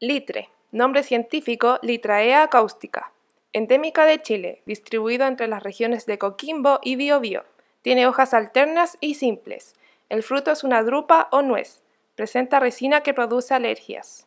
Litre, nombre científico Litraea cáustica. Endémica de Chile, distribuido entre las regiones de Coquimbo y Biobío. Tiene hojas alternas y simples. El fruto es una drupa o nuez. Presenta resina que produce alergias.